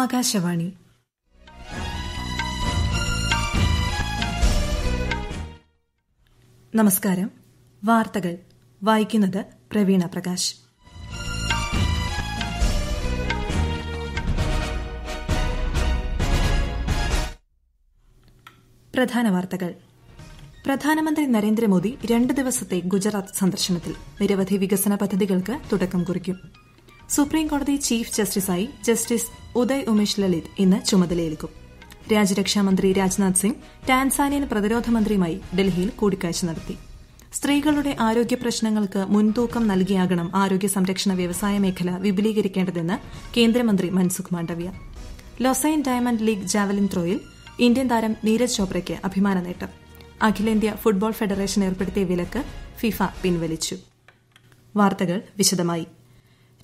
ആകാശവാണി നമസ്കാരം വാർത്തകൾ വായിക്കുന്നത് പ്രവീണ പ്രകാശ് പ്രധാന വാർത്തകൾ പ്രധാനമന്ത്രി നരേന്ദ്രമോദി രണ്ട് ദിവസത്തെ ഗുജറാത്ത് സന്ദർശനത്തിൽ നിരവധി വികസന പദ്ധതികൾക്ക് തുടക്കം കുറിക്കും സുപ്രീംകോടതി ചീഫ് ജസ്റ്റിസായി ജസ്റ്റിസ് ഉദയ് ഉമേഷ് ലളിത് ഇന്ന് ചുമതലയേൽക്കും രാജ്യരക്ഷാമന്ത്രി രാജ്നാഥ് സിംഗ് ടാൻസാനിയൻ പ്രതിരോധ മന്ത്രിയുമായി ഡൽഹിയിൽ കൂടിക്കാഴ്ച നടത്തി സ്ത്രീകളുടെ ആരോഗ്യ പ്രശ്നങ്ങൾക്ക് മുൻതൂക്കം നൽകിയാകണം ആരോഗ്യ സംരക്ഷണ വ്യവസായ മേഖല വിപുലീകരിക്കേണ്ടതെന്ന് കേന്ദ്രമന്ത്രി Mansukh Mandaviya Lausanne Diamond League javelin ത്രോയിൽ ഇന്ത്യൻ താരം നീരജ് ചോപ്രയ്ക്ക് അഭിമാന നേട്ടം അഖിലേന്ത്യാ ഫുട്ബോൾ ഫെഡറേഷൻ ഏർപ്പെടുത്തിയ വിലക്ക് ഫിഫ പിൻവലിച്ചു വാർത്തകൾ വിശദമായി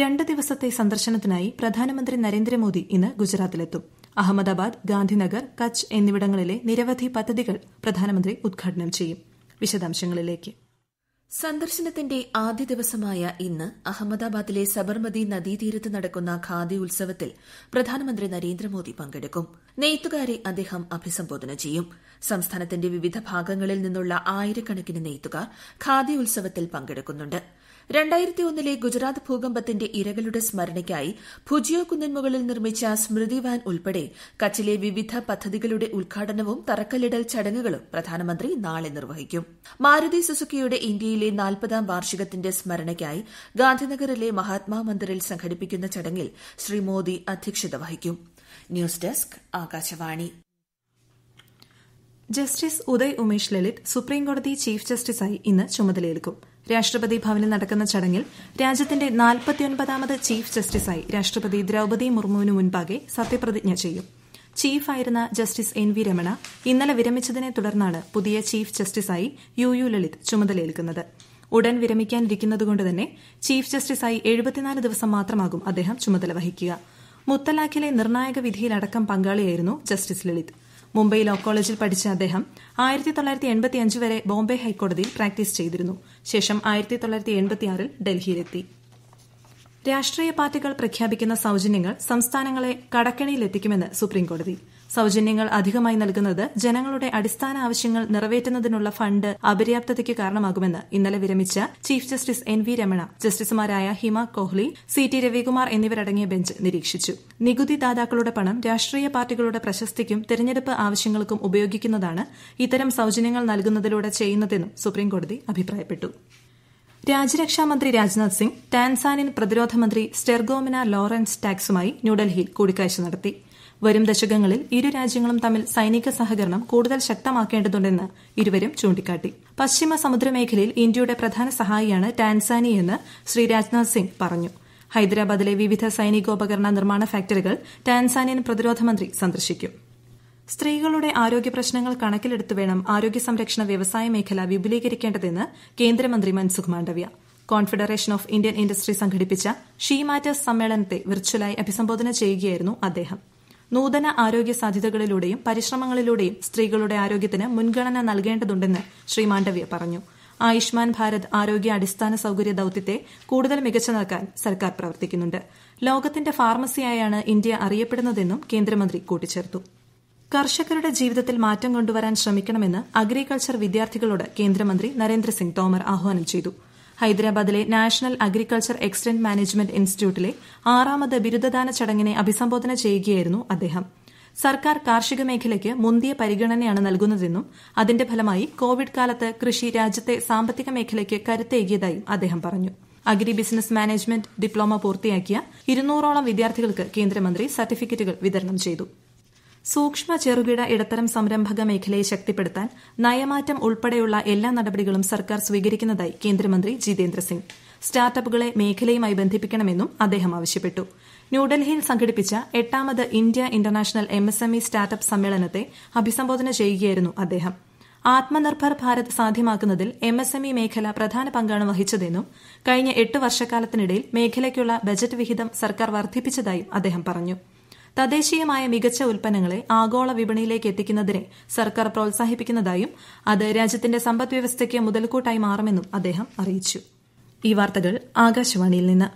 രണ്ട് ദിവസത്തെ സന്ദർശനത്തിനായി പ്രധാനമന്ത്രി നരേന്ദ്രമോദി ഇന്ന് ഗുജറാത്തിലെത്തും അഹമ്മദാബാദ് ഗാന്ധിനഗർ കച്ച് എന്നിവിടങ്ങളിലെ നിരവധി പദ്ധതികൾ പ്രധാനമന്ത്രി ഉദ്ഘാടനം ചെയ്യും വിശദാംശങ്ങളിലേക്ക് സന്ദർശനത്തിന്റെ ആദ്യ ദിവസമായ ഇന്ന് അഹമ്മദാബാദിലെ സബർമതി നദീതീരത്ത് നടക്കുന്ന ഖാദി ഉത്സവത്തിൽ പ്രധാനമന്ത്രി നരേന്ദ്രമോദി പങ്കെടുക്കും നെയ്ത്തുകാരെ അദ്ദേഹം അഭിസംബോധന ചെയ്യും സംസ്ഥാനത്തിന്റെ വിവിധ ഭാഗങ്ങളിൽ നിന്നുള്ള ആയിരക്കണക്കിന് നെയ്ത്തുകാർ ഖാദി ഉത്സവത്തിൽ പങ്കെടുക്കുന്നുണ്ട് ഒന്നിലെ ഗുജറാത്ത് ഭൂകമ്പത്തിന്റെ ഇരകളുടെ സ്മരണയ്ക്കായി ഭുജിയോ കുന്നിൻമുകളിൽ നിർമ്മിച്ച സ്മൃതിവാൻ ഉൾപ്പെടെ കച്ചിലെ വിവിധ പദ്ധതികളുടെ ഉദ്ഘാടനവും തറക്കല്ലിടൽ ചടങ്ങുകളും പ്രധാനമന്ത്രി നാളെ നിർവഹിക്കും മാരുതി സുസുക്കിയുടെ ഇന്ത്യയിലെ നാൽപ്പതാം വാർഷികത്തിന്റെ സ്മരണയ്ക്കായി ഗാന്ധിനഗറിലെ മഹാത്മാ മന്ദിറിൽ സംഘടിപ്പിക്കുന്ന ചടങ്ങിൽ ശ്രീ മോദി അധ്യക്ഷത വഹിക്കും news desk Akashvani justice Uday Umesh Lalit സുപ്രീംകോടതി ചീഫ് ജസ്റ്റിസായി ഇന്ന് ചുമതലയേൽക്കും രാഷ്ട്രപതി ഭവനിൽ നടക്കുന്ന ചടങ്ങിൽ രാജ്യത്തിന്റെ നാൽപ്പത്തിയൊൻപതാമത് ചീഫ് ജസ്റ്റിസായി രാഷ്ട്രപതി ദ്രൌപദി മുർമുവിന് മുൻപാകെ സത്യപ്രതിജ്ഞ ചെയ്യും ചീഫായിരുന്ന ജസ്റ്റിസ് എൻ വി രമണ ഇന്നലെ വിരമിച്ചതിനെ തുടർന്നാണ് പുതിയ ചീഫ് ജസ്റ്റിസായി യു യു ലളിത് ചുമതലയേൽക്കുന്നത് ഉടൻ വിരമിക്കാനിരിക്കുന്നതുകൊണ്ട് തന്നെ ചീഫ് ജസ്റ്റിസായി എഴുപത്തിനാല് ദിവസം മാത്രമാകും അദ്ദേഹം ചുമതല വഹിക്കുക മുത്തലാഖിലെ നിർണായക വിധിയിലടക്കം പങ്കാളിയായിരുന്നു ജസ്റ്റിസ് ലളിത് മുംബൈ ലോ കോളേജിൽ പഠിച്ച അദ്ദേഹം വരെ ബോംബെ ഹൈക്കോടതിയിൽ പ്രാക്ടീസ് ചെയ്തിരുന്നു ശേഷം ഡൽഹിയിലെത്തി രാഷ്ട്രീയ പാർട്ടികൾ പ്രഖ്യാപിക്കുന്ന സൌജന്യങ്ങൾ സംസ്ഥാനങ്ങളെ കടക്കെണിയിലെത്തിക്കുമെന്ന് സുപ്രീംകോടതി സൌജന്യങ്ങൾ അധികമായി നൽകുന്നത് ജനങ്ങളുടെ അടിസ്ഥാന ആവശ്യങ്ങൾ നിറവേറ്റുന്നതിനുള്ള ഫണ്ട് അപര്യാപ്തതയ്ക്ക് കാരണമാകുമെന്ന് ഇന്നലെ വിരമിച്ച chief justice N V Ramana ജസ്റ്റിസുമാരായ ഹിമ കോഹ്ലി സി ടി രവികുമാർ എന്നിവരടങ്ങിയ ബെഞ്ച് നിരീക്ഷിച്ചു നികുതിദാതാക്കളുടെ പണം രാഷ്ട്രീയ പാർട്ടികളുടെ പ്രശസ്തിക്കും തെരഞ്ഞെടുപ്പ് ആവശ്യങ്ങൾക്കും ഉപയോഗിക്കുന്നതാണ് ഇത്തരം സൌജന്യങ്ങൾ നൽകുന്നതിലൂടെ ചെയ്യുന്നതെന്നും സുപ്രീംകോടതി അഭിപ്രായപ്പെട്ടു രാജ്യരക്ഷാമന്ത്രി രാജ്നാഥ് സിംഗ് ടാൻസാനിൻ പ്രതിരോധമന്ത്രി സ്റ്റെർഗോമിന ലോറൻസ് ടാക്സുമായി ന്യൂഡൽഹിയിൽ കൂടിക്കാഴ്ച നടത്തി വരും ദശകങ്ങളിൽ ഇരു രാജ്യങ്ങളും തമ്മിൽ സൈനിക സഹകരണം കൂടുതൽ ശക്തമാക്കേണ്ടതുണ്ടെന്ന് ഇരുവരും ചൂണ്ടിക്കാട്ടി പശ്ചിമ സമുദ്രമേഖലയിൽ ഇന്ത്യയുടെ പ്രധാന സഹായിയാണ് ടാൻസാനിയെന്ന് ശ്രീ രാജ്നാഥ് സിംഗ് പറഞ്ഞു ഹൈദരാബാദിലെ വിവിധ സൈനികോപകരണ നിർമ്മാണ ഫാക്ടറികൾ ടാൻസാനിയൻ പ്രതിരോധ മന്ത്രി സന്ദർശിക്കും സ്ത്രീകളുടെ ആരോഗ്യ പ്രശ്നങ്ങൾ കണക്കിലെടുത്ത് വേണം ആരോഗ്യ സംരക്ഷണ വ്യവസായ മേഖല വിപുലീകരിക്കേണ്ടതെന്ന് കേന്ദ്രമന്ത്രി Mansukh Mandaviya Confederation of Indian Industry സംഘടിപ്പിച്ച ഷീ മാറ്റേഴ്സ് സമ്മേളനത്തെ വിർച്വലായി അഭിസംബോധന ചെയ്യുകയായിരുന്നു അദ്ദേഹം നൂതന ആരോഗ്യ സാധ്യതകളിലൂടെയും പരിശ്രമങ്ങളിലൂടെയും സ്ത്രീകളുടെ ആരോഗ്യത്തിന് മുൻഗണന നൽകേണ്ടതുണ്ടെന്ന് ശ്രീ മാണ്ഡവ്യ പറഞ്ഞു ആയുഷ്മാൻ ഭാരത് ആരോഗ്യ അടിസ്ഥാന സൌകര്യ ദൌത്യത്തെ കൂടുതൽ മികച്ചതാക്കാൻ സർക്കാർ പ്രവർത്തിക്കുന്നുണ്ട് ലോകത്തിന്റെ ഫാർമസിയായാണ് ഇന്ത്യ അറിയപ്പെടുന്നതെന്നും കേന്ദ്രമന്ത്രി കൂട്ടിച്ചേർത്തു കർഷകരുടെ ജീവിതത്തിൽ മാറ്റം കൊണ്ടുവരാൻ ശ്രമിക്കണമെന്ന് അഗ്രികൾച്ചർ വിദ്യാർത്ഥികളോട് കേന്ദ്രമന്ത്രി നരേന്ദ്രസിംഗ് തോമർ ആഹ്വാനം ചെയ്തു ഹൈദരാബാദിലെ നാഷണൽ അഗ്രികൾച്ചർ എക്സ്റ്റന്റ് മാനേജ്മെന്റ് ഇൻസ്റ്റിറ്റ്യൂട്ടിലെ ആറാമത് ബിരുദദാന ചടങ്ങിനെ അഭിസംബോധന ചെയ്യുകയായിരുന്നു അദ്ദേഹം സർക്കാർ കാർഷിക മേഖലയ്ക്ക് മുന്തിയ പരിഗണനയാണ് നൽകുന്നതെന്നും അതിന്റെ ഫലമായി കോവിഡ് കാലത്ത് കൃഷി രാജ്യത്തെ സാമ്പത്തിക മേഖലയ്ക്ക് കരുത്തേകിയതായും അദ്ദേഹം പറഞ്ഞു അഗ്രി ബിസിനസ് മാനേജ്മെന്റ് ഡിപ്ലോമ പൂർത്തിയാക്കിയ ഇരുന്നൂറോളം വിദ്യാർത്ഥികൾക്ക് കേന്ദ്രമന്ത്രി സർട്ടിഫിക്കറ്റുകൾ വിതരണം ചെയ്തു സൂക്ഷ്മ ചെറുകിട ഇടത്തരം സംരംഭക മേഖലയെ ശക്തിപ്പെടുത്താൻ നയമാറ്റം ഉൾപ്പെടെയുള്ള എല്ലാ നടപടികളും സർക്കാർ സ്വീകരിക്കുന്നതായി കേന്ദ്രമന്ത്രി ജിതേന്ദ്ര സിംഗ് സ്റ്റാർട്ടപ്പുകളെ മേഖലയുമായി ബന്ധിപ്പിക്കണമെന്നും അദ്ദേഹം ആവശ്യപ്പെട്ടു ന്യൂഡൽഹിയിൽ സംഘടിപ്പിച്ച എട്ടാമത് ഇന്ത്യ ഇന്റർനാഷണൽ എംഎസ്എംഇ സ്റ്റാർട്ടപ്പ് സമ്മേളനത്തെ അഭിസംബോധന ചെയ്യുകയായിരുന്നു അദ്ദേഹം ആത്മനിർഭർ ഭാരത് സാധ്യമാക്കുന്നതിൽ എംഎസ്എംഇ മേഖല പ്രധാന പങ്കാണ് വഹിച്ചതെന്നും കഴിഞ്ഞ എട്ട് വർഷക്കാലത്തിനിടയിൽ മേഖലയ്ക്കുള്ള ബജറ്റ് വിഹിതം സർക്കാർ വർദ്ധിപ്പിച്ചതായും അദ്ദേഹം പറഞ്ഞു തദ്ദേശീയമായ മികച്ച ഉൽപ്പന്നങ്ങളെ ആഗോള വിപണിയിലേക്ക് എത്തിക്കുന്നതിനെ സർക്കാർ പ്രോത്സാഹിപ്പിക്കുന്നതായും അത് രാജ്യത്തിന്റെ സമ്പദ് വ്യവസ്ഥയ്ക്ക് മുതൽക്കൂട്ടായി മാറുമെന്നും അദ്ദേഹം അറിയിച്ചു ഈ വാർത്തകൾ ആകാശവാണിയിൽ നിന്ന്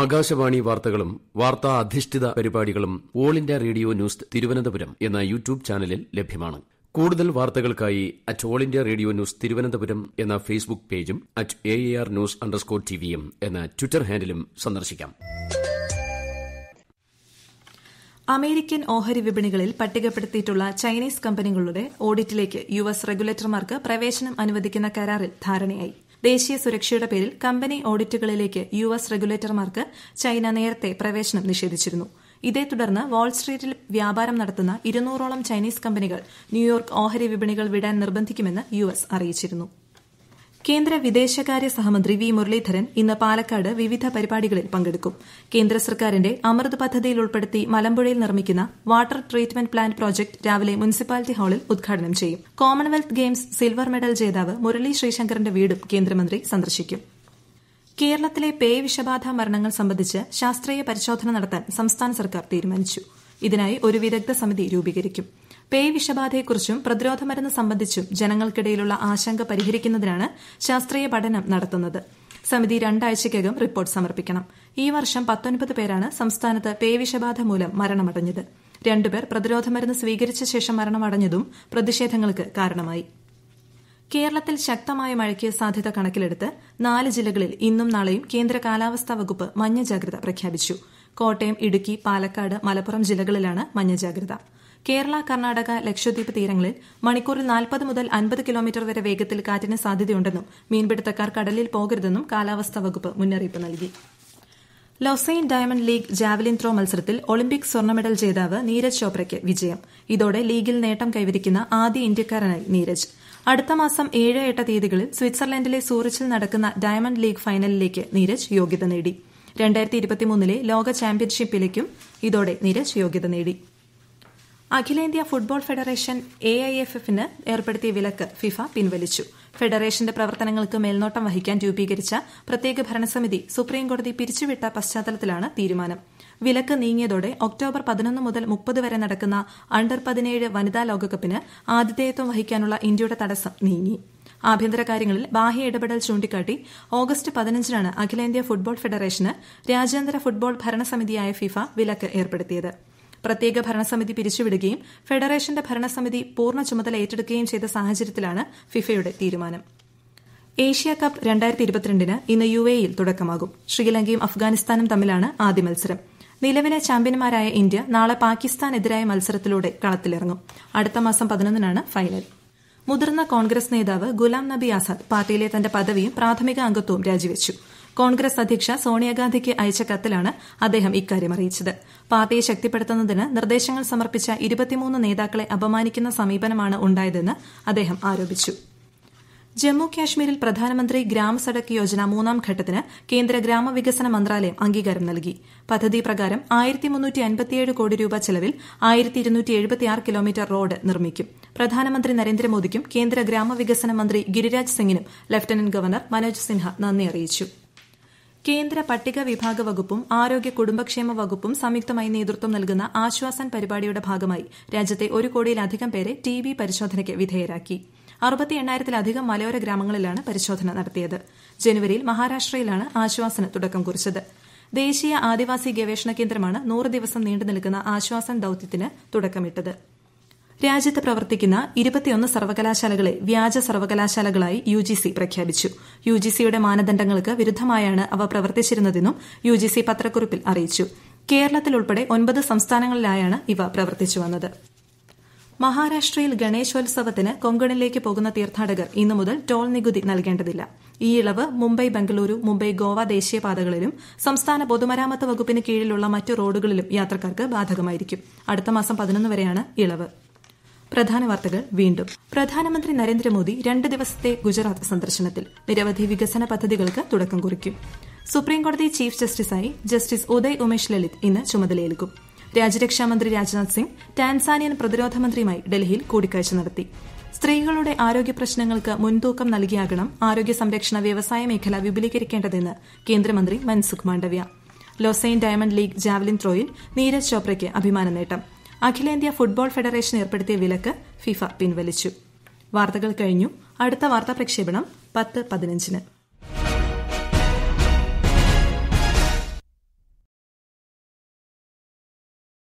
ആകാശവാണി വാർത്തകളും വാർത്താ അധിഷ്ഠിത പരിപാടികളും All India Radio News Thiruvananthapuram എന്ന യൂട്യൂബ് ചാനലിൽ ലഭ്യമാണ് കൂടുതൽ വാർത്തകൾക്കായി at All India Radio News Thiruvananthapuram എന്ന ഫേസ്ബുക്ക് പേജും at A R news underscore T എന്ന ട്വിറ്റർ ഹാൻഡിലും സന്ദർശിക്കാം അമേരിക്കൻ ഓഹരി വിപണികളിൽ പട്ടികപ്പെടുത്തിയിട്ടുള്ള ചൈനീസ് കമ്പനികളുടെ ഓഡിറ്റിലേക്ക് യു എസ് റെഗുലേറ്റർമാർക്ക് പ്രവേശനം അനുവദിക്കുന്ന കരാറിൽ ധാരണയായി ദേശീയ സുരക്ഷയുടെ പേരിൽ കമ്പനി ഓഡിറ്റുകളിലേക്ക് യു എസ് റെഗുലേറ്റർമാർക്ക് ചൈന നേരത്തെ പ്രവേശനം നിഷേധിച്ചിരുന്നു ഇതേ തുടർന്ന് വാൾസ്ട്രീറ്റിൽ വ്യാപാരം നടത്തുന്ന ഇരുന്നൂറോളം ചൈനീസ് കമ്പനികൾ ന്യൂയോർക്ക് ഓഹരി വിപണികൾ വിടാൻ നിർബന്ധിക്കുമെന്ന് യു എസ് അറിയിച്ചിരുന്നു കേന്ദ്ര വിദേശകാര്യ സഹമന്ത്രി വി മുരളീധരൻ ഇന്ന് പാലക്കാട് വിവിധ പരിപാടികളിൽ പങ്കെടുക്കും കേന്ദ്ര സർക്കാരിന്റെ അമൃത് പദ്ധതിയിൽ ഉൾപ്പെടുത്തി മലമ്പുഴയിൽ നിർമ്മിക്കുന്ന വാട്ടർ ട്രീറ്റ്മെന്റ് പ്ലാന്റ് പ്രോജക്ട് രാവിലെ മുനിസിപ്പാലിറ്റി ഹാളിൽ ഉദ്ഘാടനം ചെയ്യും കോമൺവെൽത്ത് ഗെയിംസ് സിൽവർ മെഡൽ ജേതാവ് മുരളി ശ്രീശങ്കറിന്റെ വീടും കേന്ദ്രമന്ത്രി സന്ദർശിക്കും കേരളത്തിലെ പേ വിഷബാധ മരണങ്ങൾ സംബന്ധിച്ച് ശാസ്ത്രീയ പരിശോധന നടത്താൻ സംസ്ഥാന സർക്കാർ തീരുമാനിച്ചു ഇതിനായി ഒരു വിദഗ്ധ സമിതി രൂപീകരിക്കും പേ വിഷബാധയെക്കുറിച്ചും പ്രതിരോധ മരുന്ന് സംബന്ധിച്ചും ജനങ്ങൾക്കിടയിലുള്ള ആശങ്ക പരിഹരിക്കുന്നതിനാണ് ശാസ്ത്രീയ പഠനം നടത്തുന്നത് സമിതി രണ്ടാഴ്ചയ്ക്കകം റിപ്പോർട്ട് സമർപ്പിക്കണം ഈ വർഷം പത്തൊൻപത് പേരാണ് സംസ്ഥാനത്ത് പേ വിഷബാധ മൂലം മരണമടഞ്ഞത് രണ്ടുപേർ പ്രതിരോധ മരുന്ന് സ്വീകരിച്ച ശേഷം മരണമടഞ്ഞതും പ്രതിഷേധങ്ങൾക്ക് കാരണമായി കേരളത്തിൽ ശക്തമായ മഴയ്ക്ക് സാധ്യത കണക്കിലെടുത്ത് നാല് ജില്ലകളിൽ ഇന്നും നാളെയും കേന്ദ്ര കാലാവസ്ഥാ വകുപ്പ് മഞ്ഞ ജാഗ്രത പ്രഖ്യാപിച്ചു കോട്ടയം ഇടുക്കി പാലക്കാട് മലപ്പുറം ജില്ലകളിലാണ് മഞ്ഞ ജാഗ്രത കേരള കർണാടക ലക്ഷദ്വീപ് തീരങ്ങളിൽ മണിക്കൂറിൽ നാൽപ്പത് മുതൽ അൻപത് കിലോമീറ്റർ വരെ വേഗത്തിൽ കാറ്റിന് സാധ്യതയുണ്ടെന്നും മീൻപിടുത്തക്കാർ കടലിൽ പോകരുതെന്നും കാലാവസ്ഥാ വകുപ്പ് മുന്നറിയിപ്പ് നൽകി Lausanne Diamond League javelin throw മത്സരത്തിൽ ഒളിമ്പിക് സ്വർണ്ണ മെഡൽ ജേതാവ് നീരജ് ചോപ്രയ്ക്ക് വിജയം ഇതോടെ ലീഗിൽ നേട്ടം കൈവരിക്കുന്ന ആദ്യ ഇന്ത്യക്കാരനായി നീരജ് അടുത്ത മാസം ഏഴ് എട്ട് തീയതികളിൽ സ്വിറ്റ്സർലൻഡിലെ സൂറിച്ചിൽ നടക്കുന്ന ഡയമണ്ട് ലീഗ് ഫൈനലിലേക്ക് നീരജ് യോഗ്യത നേടി രണ്ടായിരത്തി ഇരുപത്തിമൂന്നിലെ ലോക ചാമ്പ്യൻഷിപ്പിലേക്കും ഇതോടെ നീരജ് യോഗ്യത നേടി അഖിലേന്ത്യാ football federation A I F എഫിന് ഏർപ്പെടുത്തിയ വിലക്ക് ഫിഫ പിൻവലിച്ചു ഫെഡറേഷന്റെ പ്രവർത്തനങ്ങൾക്ക് മേൽനോട്ടം വഹിക്കാൻ രൂപീകരിച്ച പ്രത്യേക ഭരണസമിതി സുപ്രീംകോടതി പിരിച്ചുവിട്ട പശ്ചാത്തലത്തിലാണ് തീരുമാനം വിലക്ക് നീങ്ങിയതോടെ ഒക്ടോബർ പതിനൊന്ന് മുതൽ മുപ്പത് വരെ നടക്കുന്ന അണ്ടർ പതിനേഴ് വനിതാ ലോകകപ്പിന് ആതിഥേയത്വം വഹിക്കാനുള്ള ഇന്ത്യയുടെ തടസ്സം നീങ്ങി ആഭ്യന്തര കാര്യങ്ങളിൽ ബാഹ്യ ഇടപെടൽ ചൂണ്ടിക്കാട്ടി ഓഗസ്റ്റ് പതിനഞ്ചിനാണ് അഖിലേന്ത്യാ ഫുട്ബോൾ ഫെഡറേഷന് രാജ്യാന്തര ഫുട്ബോൾ ഭരണസമിതിയായ ഫിഫ വിലക്ക് ഏർപ്പെടുത്തിയത് പ്രത്യേക ഭരണസമിതി പിരിച്ചുവിടുകയും ഫെഡറേഷന്റെ ഭരണസമിതി പൂർണ്ണ ചുമതല ഏറ്റെടുക്കുകയും ചെയ്ത സാഹചര്യത്തിലാണ് ഫിഫയുടെ തീരുമാനം ഏഷ്യ കപ്പ് രണ്ടായിരത്തി ഇരുപത്തിരണ്ടിന് ഇന്ന് യു യിൽ തുടക്കമാകും ശ്രീലങ്കയും അഫ്ഗാനിസ്ഥാനും തമ്മിലാണ് ആദ്യ മത്സരം നിലവിലെ ചാമ്പ്യന്മാരായ ഇന്ത്യ നാളെ പാകിസ്ഥാനെതിരായ മത്സരത്തിലൂടെ കളത്തിലിറങ്ങും അടുത്ത മാസം പതിനൊന്നിനാണ് ഫൈനൽ മുതിർന്ന കോൺഗ്രസ് നേതാവ് ഗുലാം നബി ആസാദ് പാർട്ടിയിലെ തന്റെ പദവിയും പ്രാഥമിക അംഗത്വവും രാജിവെച്ചു കോൺഗ്രസ് അധ്യക്ഷ സോണിയാഗാന്ധിക്ക് അയച്ച കത്തിലാണ് അദ്ദേഹം ഇക്കാര്യം അറിയിച്ചത് പാർട്ടിയെ ശക്തിപ്പെടുത്തുന്നതിന് നിർദ്ദേശങ്ങൾ സമർപ്പിച്ച ഇരുപത്തിമൂന്ന് നേതാക്കളെ അപമാനിക്കുന്ന സമീപനമാണ് ഉണ്ടായതെന്ന് അദ്ദേഹം ആരോപിച്ചു ജമ്മു കാശ്മീരിൽ പ്രധാനമന്ത്രി ഗ്രാം സഡക് യോജന മൂന്നാം ഘട്ടത്തിന് കേന്ദ്ര ഗ്രാമവികസന മന്ത്രാലയം അംഗീകാരം നൽകി പദ്ധതി പ്രകാരം കോടി രൂപ ചെലവിൽ കിലോമീറ്റർ റോഡ് നിർമ്മിക്കും പ്രധാനമന്ത്രി നരേന്ദ്രമോദിക്കും കേന്ദ്ര ഗ്രാമവികസന മന്ത്രി ഗിരിരാജ് സിംഗിനും ലഫ്റ്റനന്റ് ഗവർണർ മനോജ് സിൻഹ നന്ദി അറിയിച്ചു കേന്ദ്ര പട്ടിക വിഭാഗ വകുപ്പും ആരോഗ്യ കുടുംബക്ഷേമ വകുപ്പും സംയുക്തമായി നേതൃത്വം നൽകുന്ന ആശ്വാസൻ പരിപാടിയുടെ ഭാഗമായി രാജ്യത്തെ ഒരു കോടിയിലധികം പേരെ ടി ബി പരിശോധനയ്ക്ക് വിധേയരാക്കി അറുപത്തി എണ്ണായിരത്തിലധികം മലയോര ഗ്രാമങ്ങളിലാണ് പരിശോധന നടത്തിയത് ജനുവരിയിൽ മഹാരാഷ്ട്രയിലാണ് ആശ്വാസന് തുടക്കം കുറിച്ചത് ദേശീയ ആദിവാസി ഗവേഷണ കേന്ദ്രമാണ് നൂറ് ദിവസം നീണ്ടു നിൽക്കുന്ന ആശ്വാസൻ ദൌത്യത്തിന് തുടക്കമിട്ടത് രാജ്യത്ത് പ്രവർത്തിക്കുന്ന ഇരുപത്തിയൊന്ന് സർവകലാശാലകളെ വ്യാജ സർവകലാശാലകളായി സി പ്രഖ്യാപിച്ചു സിയുടെ മാനദണ്ഡങ്ങൾക്ക് വിരുദ്ധമായാണ് അവ പ്രവർത്തിച്ചിരുന്നതെന്നും സി പത്രക്കുറിപ്പിൽ അറിയിച്ചു കേരളത്തിൽ ഉൾപ്പെടെ ഒൻപത് സംസ്ഥാനങ്ങളിലായാണ് ഇവ പ്രവർത്തിച്ചു വന്നത് മഹാരാഷ്ട്രയിൽ ഗണേശോത്സവത്തിന് കൊങ്കണിലേക്ക് പോകുന്ന തീർത്ഥാടകർ ഇന്നു മുതൽ ടോൾ നികുതി നൽകേണ്ടതില്ല ഈ ഇളവ് മുംബൈ ബംഗളൂരു മുംബൈ ഗോവ ദേശീയപാതകളിലും സംസ്ഥാന പൊതുമരാമത്ത് വകുപ്പിന് കീഴിലുള്ള മറ്റ് റോഡുകളിലും യാത്രക്കാർക്ക് ബാധകമായിരിക്കും അടുത്ത മാസം പതിനൊന്ന് വരെയാണ് ഇളവ് പ്രധാന വാർത്തകൾ വീണ്ടും പ്രധാനമന്ത്രി നരേന്ദ്രമോദി രണ്ട് ദിവസത്തെ ഗുജറാത്ത് സന്ദർശനത്തിൽ നിരവധി വികസന പദ്ധതികൾക്ക് തുടക്കം കുറിക്കും സുപ്രീംകോടതി ചീഫ് ജസ്റ്റിസായി ജസ്റ്റിസ് ഉദയ് ഉമേഷ് ലളിത് ഇന്ന് ചുമതലയേൽക്കും രാജ്യരക്ഷാമന്ത്രി രാജ്നാഥ് സിംഗ് ടാൻസാനിയൻ പ്രതിരോധ മന്ത്രിയുമായി ഡൽഹിയിൽ കൂടിക്കാഴ്ച നടത്തി സ്ത്രീകളുടെ ആരോഗ്യ പ്രശ്നങ്ങൾക്ക് മുൻതൂക്കം നൽകിയാകണം ആരോഗ്യ സംരക്ഷണ വ്യവസായ മേഖല വിപുലീകരിക്കേണ്ടതെന്ന് കേന്ദ്രമന്ത്രി Mansukh Mandaviya Lausanne Diamond League javelin ത്രോയിൽ നീരജ് ചോപ്രയ്ക്ക് അഭിമാന നേട്ടം അഖിലേന്ത്യാ ഫുട്ബോൾ ഫെഡറേഷൻ ഏർപ്പെടുത്തിയ വിലക്ക് ഫിഫ പിൻവലിച്ചു വാർത്തകൾ കഴിഞ്ഞു അടുത്ത വാർത്താ പ്രക്ഷേപണം പത്ത് പതിനഞ്ചിന്